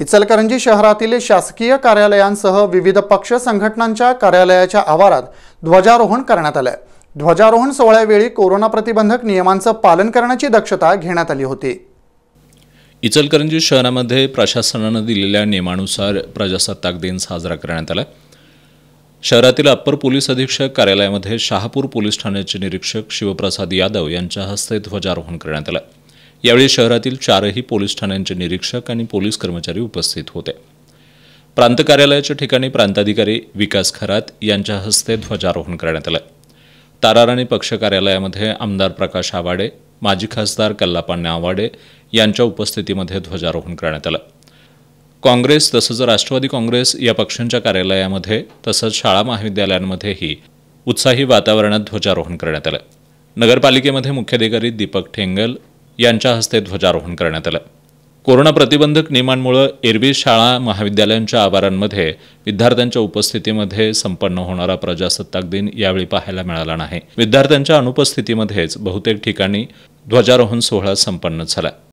इचलकरंजी शहरातील शासकीय कार्यालयांसह विविध पक्ष संघटनांच्या कार्यालयाच्या आवारात ध्वजारोहण करण्यात आलं ध्वजारोहण सोहळ्यावेळी कोरोना प्रतिबंधक नियमांचं पालन करण्याची दक्षता घेण्यात आली होती इचलकरंजी शहरामध्ये प्रशासनानं दिलेल्या नियमानुसार प्रजासत्ताक दिन साजरा करण्यात आला शहरातील अप्पर पोलीस अधीक्षक कार्यालयामध्ये शहापूर पोलीस ठाण्याचे निरीक्षक शिवप्रसाद यादव यांच्या हस्ते ध्वजारोहण करण्यात आलं यावेळी शहरातील चारही पोलीस ठाण्यांचे निरीक्षक आणि पोलीस कर्मचारी उपस्थित होते प्रांत कार्यालयाच्या ठिकाणी प्रांताधिकारी विकास खरात यांच्या हस्ते ध्वजारोहण करण्यात आलं ताराराणी पक्ष कार्यालयामध्ये आमदार प्रकाश आवाडे माजी खासदार कल्लापान्या आवाडे यांच्या उपस्थितीमध्ये ध्वजारोहण करण्यात आलं काँग्रेस तसंच राष्ट्रवादी काँग्रेस या पक्षांच्या कार्यालयामध्ये तसंच शाळा महाविद्यालयांमध्येही उत्साही वातावरणात ध्वजारोहण करण्यात आलं नगरपालिकेमध्ये मुख्याधिकारी दीपक ठेंगल यांच्या हस्ते ध्वजारोहण करण्यात आलं कोरोना प्रतिबंधक नियमांमुळे एरवी शाळा महाविद्यालयांच्या आवारांमध्ये विद्यार्थ्यांच्या उपस्थितीमध्ये संपन्न होणारा प्रजासत्ताक दिन यावेळी पाहायला मिळाला नाही विद्यार्थ्यांच्या अनुपस्थितीमध्येच बहुतेक ठिकाणी ध्वजारोहण सोहळा संपन्न झाला